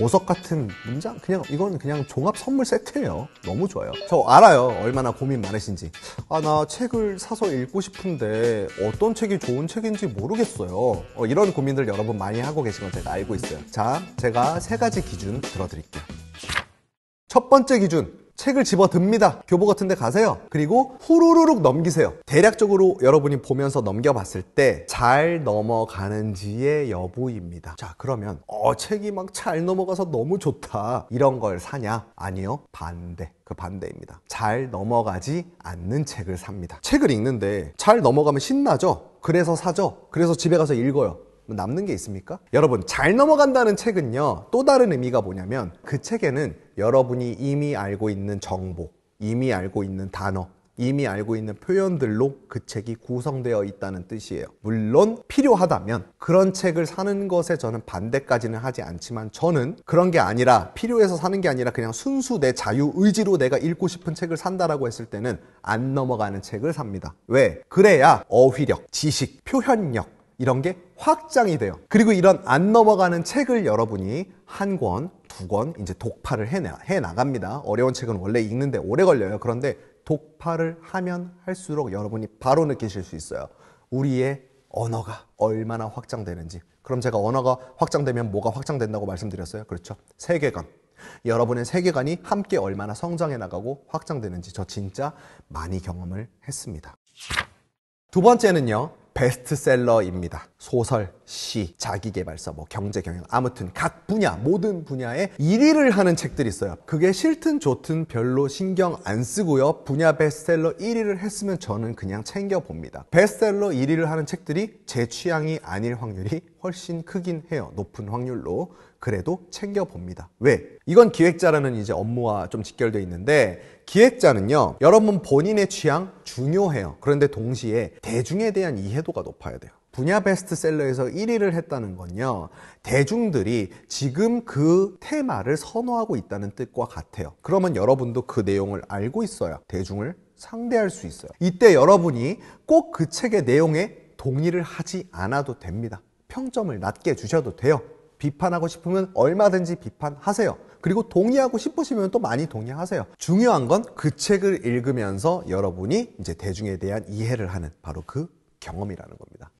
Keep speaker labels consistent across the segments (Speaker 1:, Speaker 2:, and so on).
Speaker 1: 보석 같은 문장? 그냥 이건 그냥 종합 선물 세트예요. 너무 좋아요. 저 알아요. 얼마나 고민 많으신지. 아 나 책을 사서 읽고 싶은데 어떤 책이 좋은 책인지 모르겠어요. 어, 이런 고민들 여러분 많이 하고 계신 건 제가 알고 있어요. 자, 제가 세 가지 기준 들어드릴게요. 첫 번째 기준 책을 집어듭니다. 교보 같은 데 가세요. 그리고 후루룩 넘기세요. 대략적으로 여러분이 보면서 넘겨봤을 때 잘 넘어가는지의 여부입니다. 자, 그러면 어, 책이 막 잘 넘어가서 너무 좋다. 이런 걸 사냐? 아니요. 반대. 그 반대입니다. 잘 넘어가지 않는 책을 삽니다. 책을 읽는데 잘 넘어가면 신나죠? 그래서 사죠? 그래서 집에 가서 읽어요. 뭐 남는 게 있습니까? 여러분 잘 넘어간다는 책은요 또 다른 의미가 뭐냐면 그 책에는 여러분이 이미 알고 있는 정보 이미 알고 있는 단어 이미 알고 있는 표현들로 그 책이 구성되어 있다는 뜻이에요. 물론 필요하다면 그런 책을 사는 것에 저는 반대까지는 하지 않지만 저는 그런 게 아니라 필요해서 사는 게 아니라 그냥 순수 내 자유 의지로 내가 읽고 싶은 책을 산다라고 했을 때는 안 넘어가는 책을 삽니다. 왜? 그래야 어휘력, 지식, 표현력 이런 게 확장이 돼요. 그리고 이런 안 넘어가는 책을 여러분이 한 권, 두 권 이제 독파를 해 나갑니다. 어려운 책은 원래 읽는데 오래 걸려요. 그런데 독파를 하면 할수록 여러분이 바로 느끼실 수 있어요. 우리의 언어가 얼마나 확장되는지. 그럼 제가 언어가 확장되면 뭐가 확장된다고 말씀드렸어요? 그렇죠. 세계관. 여러분의 세계관이 함께 얼마나 성장해 나가고 확장되는지 저 진짜 많이 경험을 했습니다. 두 번째는요. 베스트셀러입니다. 소설, 시, 자기계발서뭐 경제, 경영 아무튼 각 분야 모든 분야에 1위를 하는 책들이 있어요. 그게 싫든 좋든 별로 신경 안 쓰고요. 분야 베스트셀러 1위를 했으면 저는 그냥 챙겨 봅니다. 베스트셀러 1위를 하는 책들이 제 취향이 아닐 확률이 훨씬 크긴 해요. 높은 확률로. 그래도 챙겨봅니다. 왜? 이건 기획자라는 이제 업무와 좀 직결되어 있는데 기획자는요, 여러분 본인의 취향 중요해요. 그런데 동시에 대중에 대한 이해도가 높아야 돼요. 분야 베스트셀러에서 1위를 했다는 건요. 대중들이 지금 그 테마를 선호하고 있다는 뜻과 같아요. 그러면 여러분도 그 내용을 알고 있어야 대중을 상대할 수 있어요. 이때 여러분이 꼭 그 책의 내용에 동의를 하지 않아도 됩니다. 평점을 낮게 주셔도 돼요. 비판하고 싶으면 얼마든지 비판하세요. 그리고 동의하고 싶으시면 또 많이 동의하세요. 중요한 건 그 책을 읽으면서 여러분이 이제 대중에 대한 이해를 하는 바로 그 경험이라는 겁니다.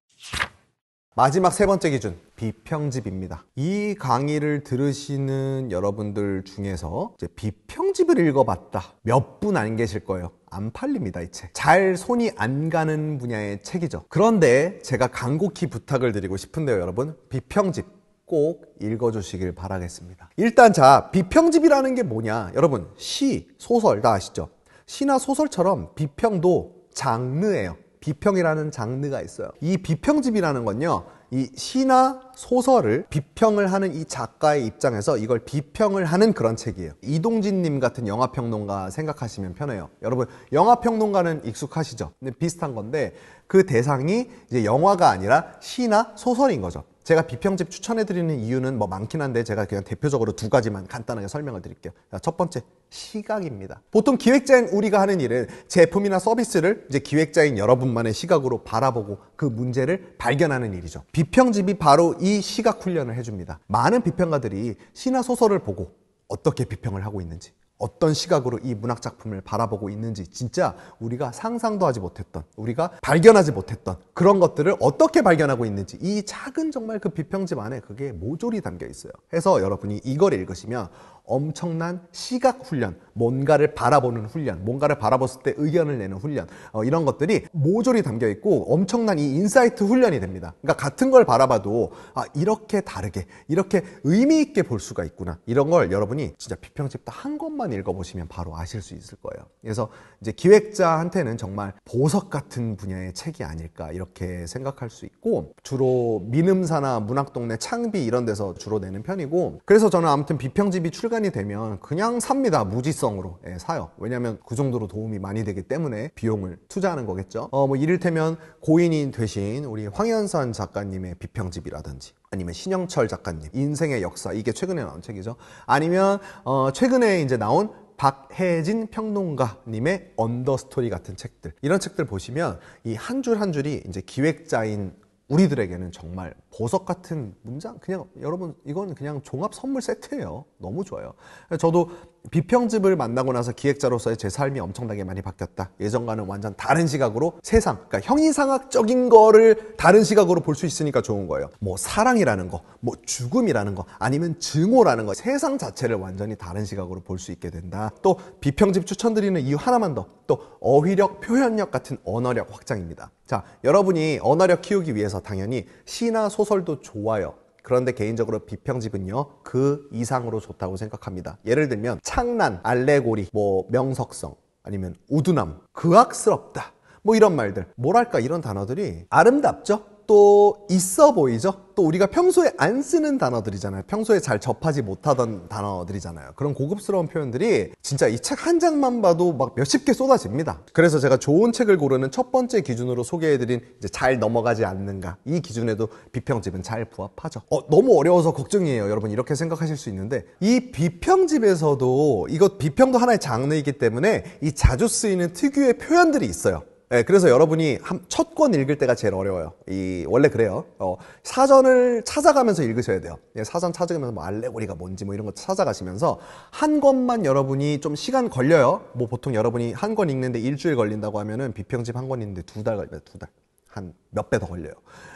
Speaker 1: 마지막 세 번째 기준, 비평집입니다. 이 강의를 들으시는 여러분들 중에서 이제 비평집을 읽어봤다. 몇 분 안 계실 거예요. 안 팔립니다, 이 책. 잘 손이 안 가는 분야의 책이죠. 그런데 제가 간곡히 부탁을 드리고 싶은데요, 여러분. 비평집 꼭 읽어주시길 바라겠습니다. 일단 자, 비평집이라는 게 뭐냐. 여러분, 시, 소설 다 아시죠? 시나 소설처럼 비평도 장르예요. 비평이라는 장르가 있어요. 이 비평집이라는 건요. 이 시나 소설을 비평을 하는 이 작가의 입장에서 이걸 비평을 하는 그런 책이에요. 이동진님 같은 영화평론가 생각하시면 편해요. 여러분, 영화평론가는 익숙하시죠? 비슷한 건데 그 대상이 이제 영화가 아니라 시나 소설인 거죠. 제가 비평집 추천해드리는 이유는 뭐 많긴 한데 제가 그냥 대표적으로 두 가지만 간단하게 설명을 드릴게요. 첫 번째, 시각입니다. 보통 기획자인 우리가 하는 일은 제품이나 서비스를 이제 기획자인 여러분만의 시각으로 바라보고 그 문제를 발견하는 일이죠. 비평집이 바로 이 시각 훈련을 해줍니다. 많은 비평가들이 신화 소설을 보고 어떻게 비평을 하고 있는지 어떤 시각으로 이 문학 작품을 바라보고 있는지 진짜 우리가 상상도 하지 못했던 우리가 발견하지 못했던 그런 것들을 어떻게 발견하고 있는지 이 작은 정말 그 비평집 안에 그게 모조리 담겨 있어요. 해서 여러분이 이걸 읽으시면 엄청난 시각 훈련, 뭔가를 바라보는 훈련, 뭔가를 바라봤을 때 의견을 내는 훈련, 어, 이런 것들이 모조리 담겨 있고 엄청난 이 인사이트 훈련이 됩니다. 그러니까 같은 걸 바라봐도 아, 이렇게 다르게, 이렇게 의미 있게 볼 수가 있구나. 이런 걸 여러분이 진짜 비평집도 한권만 읽어보시면 바로 아실 수 있을 거예요. 그래서 이제 기획자한테는 정말 보석 같은 분야의 책이 아닐까 이렇게 생각할 수 있고 주로 민음사나 문학동네 창비 이런 데서 주로 내는 편이고 그래서 저는 아무튼 비평집이 출간 시간이 되면 그냥 삽니다. 무지성으로 예, 사요. 왜냐하면 그 정도로 도움이 많이 되기 때문에 비용을 투자하는 거겠죠. 어, 뭐 이를테면 고인이 되신 우리 황현선 작가님의 비평집이라든지 아니면 신영철 작가님 인생의 역사 이게 최근에 나온 책이죠. 아니면 어, 최근에 이제 나온 박혜진 평론가님의 언더스토리 같은 책들 이런 책들 보시면 이 한 줄한 한 줄이 이제 기획자인 우리들에게는 정말 보석 같은 문장 그냥 여러분 이건 그냥 종합 선물 세트예요. 너무 좋아요. 저도 비평집을 만나고 나서 기획자로서의 제 삶이 엄청나게 많이 바뀌었다. 예전과는 완전 다른 시각으로 세상, 그러니까 형이상학적인 거를 다른 시각으로 볼 수 있으니까 좋은 거예요. 뭐 사랑이라는 거, 뭐 죽음이라는 거, 아니면 증오라는 거, 세상 자체를 완전히 다른 시각으로 볼 수 있게 된다. 또 비평집 추천드리는 이유 하나만 더, 또 어휘력, 표현력 같은 언어력 확장입니다. 자, 여러분이 언어력 키우기 위해서 당연히 시나 소설도 좋아요. 그런데 개인적으로 비평집은요 그 이상으로 좋다고 생각합니다 예를 들면 창란 알레고리, 뭐 명석성 아니면 우두남, 그악스럽다 뭐 이런 말들 뭐랄까 이런 단어들이 아름답죠 또 있어 보이죠? 또 우리가 평소에 안 쓰는 단어들이잖아요. 평소에 잘 접하지 못하던 단어들이잖아요. 그런 고급스러운 표현들이 진짜 이 책 한 장만 봐도 막 몇십 개 쏟아집니다. 그래서 제가 좋은 책을 고르는 첫 번째 기준으로 소개해드린 이제 잘 넘어가지 않는가. 이 기준에도 비평집은 잘 부합하죠. 어, 너무 어려워서 걱정이에요. 여러분 이렇게 생각하실 수 있는데 이 비평집에서도 이것 비평도 하나의 장르이기 때문에 이 자주 쓰이는 특유의 표현들이 있어요. 네, 그래서 여러분이 첫권 읽을 때가 제일 어려워요. 이 원래 그래요. 어, 사전을 찾아가면서 읽으셔야 돼요. 예, 사전 찾아가면서 뭐 알레고리가 뭔지 뭐 이런 거 찾아가시면서 한 권만 여러분이 좀 시간 걸려요. 뭐 보통 여러분이 한 권 읽는데 일주일 걸린다고 하면은 비평집 한 권 읽는데 두 달 걸려요. 두 달. 한몇배더 걸려요.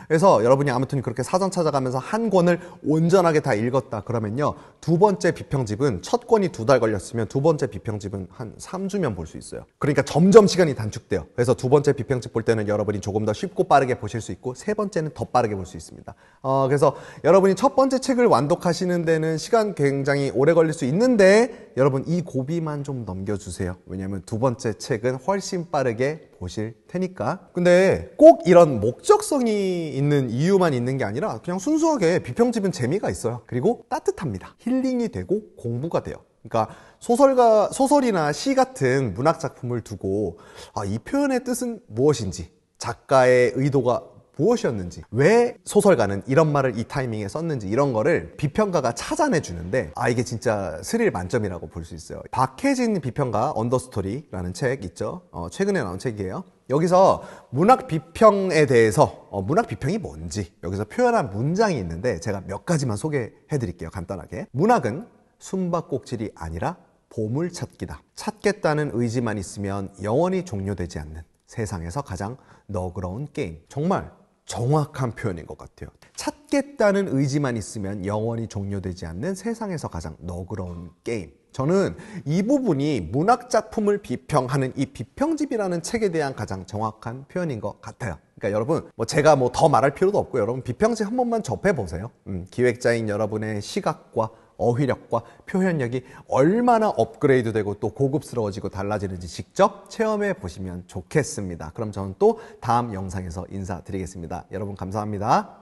Speaker 1: 그래서 여러분이 아무튼 그렇게 사전 찾아가면서 한 권을 온전하게 다 읽었다 그러면요. 두 번째 비평집은 첫 권이 두 달 걸렸으면 두 번째 비평집은 한 3주면 볼 수 있어요. 그러니까 점점 시간이 단축돼요. 그래서 두 번째 비평집 볼 때는 여러분이 조금 더 쉽고 빠르게 보실 수 있고 세 번째는 더 빠르게 볼 수 있습니다. 어, 그래서 여러분이 첫 번째 책을 완독하시는 데는 시간 굉장히 오래 걸릴 수 있는데 여러분 이 고비만 좀 넘겨주세요. 왜냐하면 두 번째 책은 훨씬 빠르게 보실 테니까. 근데 꼭 이런 목적성이 있는 이유만 있는 게 아니라 그냥 순수하게 비평집은 재미가 있어요. 그리고 따뜻합니다. 힐링이 되고 공부가 돼요. 그러니까 소설가 소설이나 시 같은 문학 작품을 두고 아, 이 표현의 뜻은 무엇인지 작가의 의도가 무엇이었는지 왜 소설가는 이런 말을 이 타이밍에 썼는지 이런 거를 비평가가 찾아내 주는데 아 이게 진짜 스릴 만점이라고 볼 수 있어요 박혜진 비평가 언더스토리라는 책 있죠 어, 최근에 나온 책이에요 여기서 문학 비평에 대해서 어, 문학 비평이 뭔지 여기서 표현한 문장이 있는데 제가 몇 가지만 소개해 드릴게요 간단하게 문학은 숨바꼭질이 아니라 보물 찾기다 찾겠다는 의지만 있으면 영원히 종료되지 않는 세상에서 가장 너그러운 게임. 정말 정확한 표현인 것 같아요. 찾겠다는 의지만 있으면 영원히 종료되지 않는 세상에서 가장 너그러운 게임. 저는 이 부분이 문학 작품을 비평하는 이 비평집이라는 책에 대한 가장 정확한 표현인 것 같아요. 그러니까 여러분 뭐 제가 뭐 더 말할 필요도 없고 여러분 비평집 한 번만 접해 보세요. 음, 기획자인 여러분의 시각과 어휘력과 표현력이 얼마나 업그레이드 되고 또 고급스러워지고 달라지는지 직접 체험해 보시면 좋겠습니다. 그럼 저는 또 다음 영상에서 인사드리겠습니다. 여러분 감사합니다.